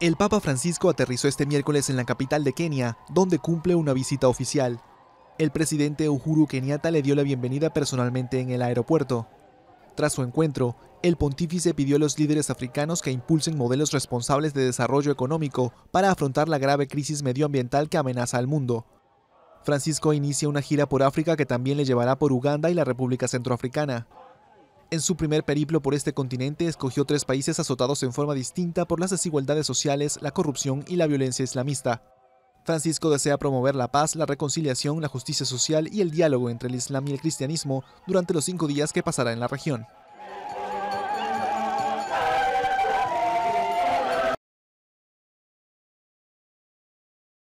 El Papa Francisco aterrizó este miércoles en la capital de Kenia, donde cumple una visita oficial. El presidente Uhuru Kenyatta le dio la bienvenida personalmente en el aeropuerto. Tras su encuentro, el pontífice pidió a los líderes africanos que impulsen modelos responsables de desarrollo económico para afrontar la grave crisis medioambiental que amenaza al mundo. Francisco inicia una gira por África que también le llevará por Uganda y la República Centroafricana. En su primer periplo por este continente escogió tres países azotados en forma distinta por las desigualdades sociales, la corrupción y la violencia islamista. Francisco desea promover la paz, la reconciliación, la justicia social y el diálogo entre el Islam y el cristianismo durante los cinco días que pasará en la región.